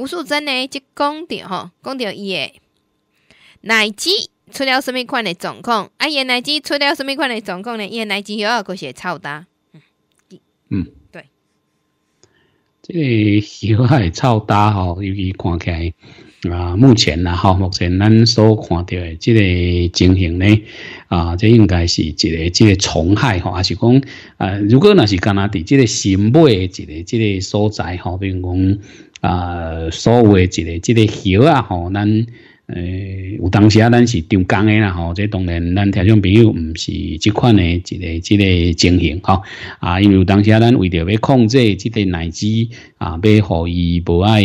吴素贞呢就讲到吼，讲到伊诶奶鸡出了什物款的状况？啊，伊奶鸡出了什物款的状况呢？伊奶鸡有二个是会大，嗯，嗯，对，即个小害臭大吼，尤其看起来啊，目前啦吼，目前咱所看到的即个情形呢，啊，这应该是一个即个虫害吼，还是讲啊，如果若是敢若伫即个新买的一个即个所在吼，比如讲。啊，所谓一个、一个药啊，吼，咱诶，有当啊，咱是中讲诶啦，吼，这当然咱听众朋友唔是即款诶，一个、一个情形，吼啊，因为有当啊，咱为着要控制即个奶汁啊，要何伊不爱，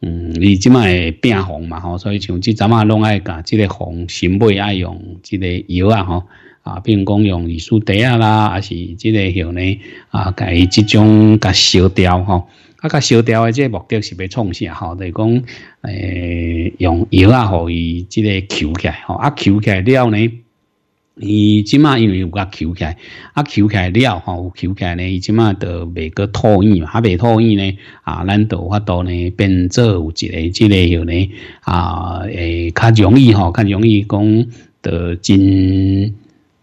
嗯，你即卖变红嘛，吼，所以像即阵啊，拢爱甲即个红，心不爱用即个药啊，吼啊，比如讲用伊苏地啊啦，还是即个药呢啊，甲伊即种甲烧掉吼。啊，甲小钓诶，即个目的是要创啥？吼，就讲诶，用药啊，互伊即个求起来。吼，啊，求起来了呢，伊即马因为有甲求起来，啊，求起来了吼，有求起来呢，伊即马就袂个吐硬嘛，还未吐硬呢。啊，咱度有法度呢，变做有一个即个有呢。啊，诶，较容易吼，较容易讲，得真。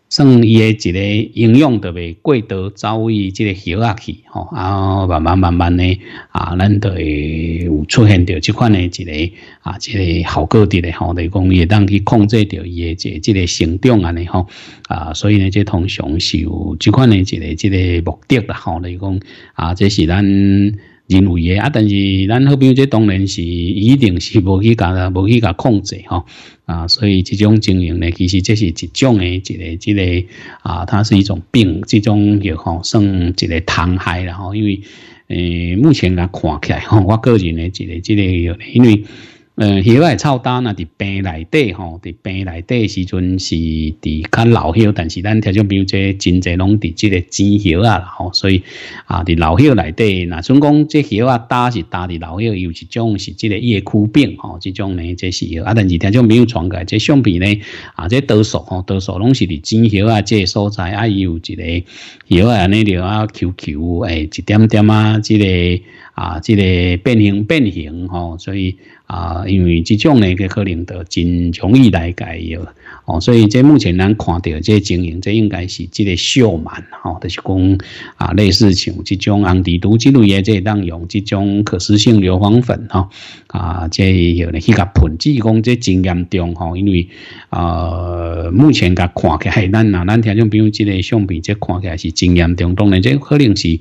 算伊个一个营养特别过多，走以即个血压去吼，啊，慢慢慢慢诶啊，咱就会有出现着即款诶一个啊，即个效果伫咧吼，是讲也当去控制着伊个即个生长安尼吼啊，所以呢，这通常是有即款诶一个即个目的啦吼是讲啊，这是咱。认为的啊，但是咱后边这当然是一定是无去甲无去甲控制吼啊，所以这种经营呢，其实这是一种诶，一个、一个啊，它是一种病，这种药吼，算一个糖害，然后因为诶，目前来看起来吼，我个人的一个、一个药因为。嗯，许个草单啊，伫病来底吼，伫病来底时阵是伫较老朽，但是咱听讲，比如这真侪拢伫即个枝叶啊，吼，所以啊，伫老朽来底，那总讲即叶啊打是打伫老朽，有一种是即个叶枯病吼，即种呢这是啊，但是听讲没有传开，即相片呢啊，即多数吼，多数拢是伫枝叶啊，即个所在啊，有一个叶啊，那条啊球球，哎，一点点啊，即个。啊，这个变形变形吼，所以啊，因为这种呢，佮可能都真容易来改哦。所以，这目前咱看到这经营，这应该是这个小满哈，就是讲啊，类似像这种红蜘蛛之类的，这当用这种可食性硫磺粉哈啊，这有一个喷，即讲这经验中吼，因为啊，目前佮看起来咱啊，咱听众朋友，即个相片，即看起来是经验中，当然这可能是。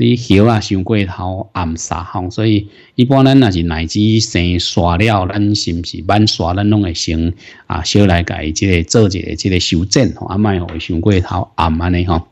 你小啊，伤过头暗杀吼，所以一般咱那是乃至生刷了，咱是不是慢刷，咱拢会先啊小来改，即个做一个即个修正吼，阿麦哦，伤过头暗暗的吼。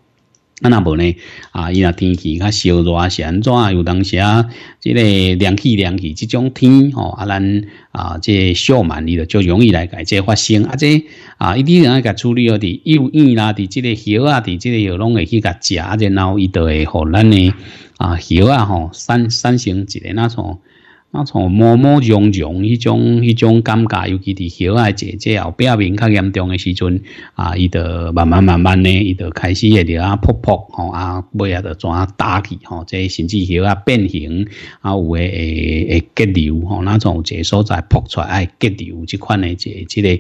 啊，那无呢？啊，伊若天气较烧热啊，安怎？啊，有当时啊，即个凉气、凉气即种天吼，啊，咱啊，这小蛮力着就容易来解发生，啊，这啊，一啲人爱甲处理哦，伫右院啦，伫即个桥啊，伫即个有拢会去甲食，啊，然后伊着会互咱呢，啊，桥啊吼，散散成一个那种。啊，从模模样样迄种迄种感觉，尤其啲小爱姐姐啊，不要病较严重诶时阵啊，伊就慢慢慢慢呢，伊就开始会点啊破破吼啊，尾不要怎啊打起吼，即甚至有啊变形啊，有诶会会结流吼，那种一个所在扑出来结流即款呢，即即个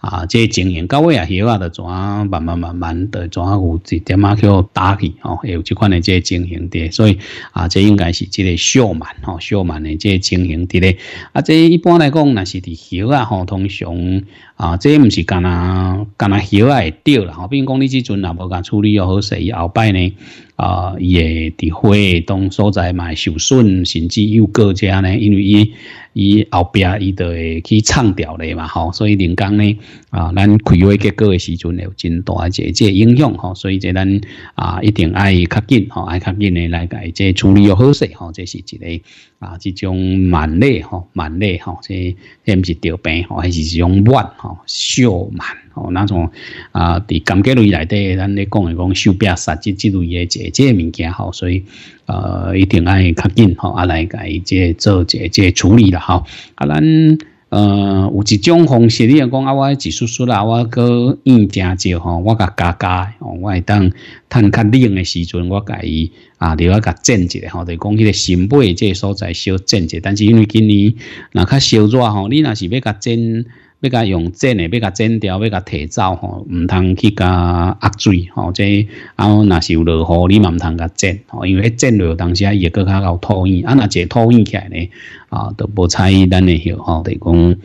啊，即情形到尾啊，有啊怎啊慢慢慢慢的啊有一点啊叫打起吼，会有即款诶，即经营啲，所以啊，即应该是即个小慢吼小慢诶，即。情。经营的咧，啊，这一般来讲那是伫小啊，吼，通常。啊，这唔是干那干那，后来掉啦吼。比如讲，你即阵若无甲处理好势，伊后摆呢，啊，伊会伫活当所在买受损，甚至又过加呢，因为伊伊后壁伊就会去唱掉咧嘛吼，所以临讲呢，啊，咱开会结果的时阵有真大一这这影响吼，所以这咱啊一定爱较紧，吼，爱较紧嘞来改这处理好势，适吼，这是一个啊，这种慢类吼，慢类吼，这唔是掉病吼，还是一种慢。哦，少慢哦，那种啊，伫甘橘类内底，咱咧讲来讲收瘪、杀枝之类诶即即物件吼，所以呃，一定爱较紧吼，啊来甲伊即做即个处理啦吼。啊咱呃有一种方是咧讲，啊，我技术出啦，我搁腌酱少吼，我甲加加，吼，我会当趁较冷嘅时阵，我甲伊啊，你要甲蒸一下吼，就讲迄个新贝即所在小蒸一下。但是因为今年那较烧热吼，你那是要甲蒸。要甲用剪的，要甲剪掉，要甲脱走吼，唔通去甲压水吼。即啊，那是有热雨，你唔通甲剪吼，因为蒸了，当时也搁较老讨厌。啊，那一讨厌起来呢，啊，都无菜蛋的，吼，得讲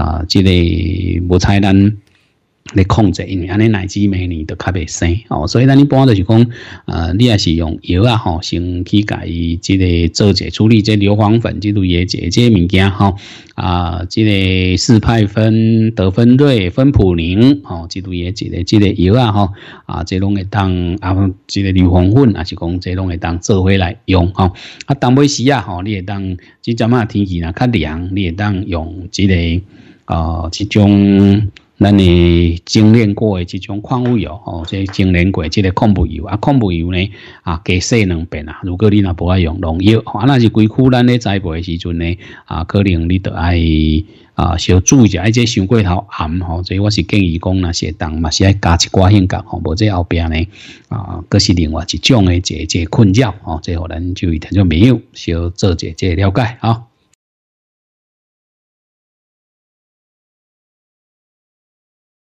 啊，这个无采咱。来控制，因为安尼奶鸡每年都较袂生哦，所以咱一般就是讲，呃，你也是用药啊，吼，先去甲伊即个做者处理，即硫磺粉，即度也解即物件，吼，啊，即个四派酚、得酚瑞、酚普宁，吼，即度也解即个药啊，吼，啊，即拢会当啊，即个硫磺粉，啊，是讲即拢会当做回来用，吼，啊，当未时啊，吼，你会当即阵嘛天气呐较凉，你会当用即个，啊，其种。那你精炼过的这种矿物油哦，这精炼过这个矿物油啊，矿物油呢啊，加洗两遍啊。如果你那不爱用农药，啊，那是归苦咱咧栽培时阵呢啊，可能你得爱啊，小注意一下，爱即伤过头暗吼。所以我是建议讲那些人嘛，是爱加一寡敏感吼，无这后边呢啊，搁是另外一种的一个困扰哦。这互咱就一点就没有小做姐这了解啊。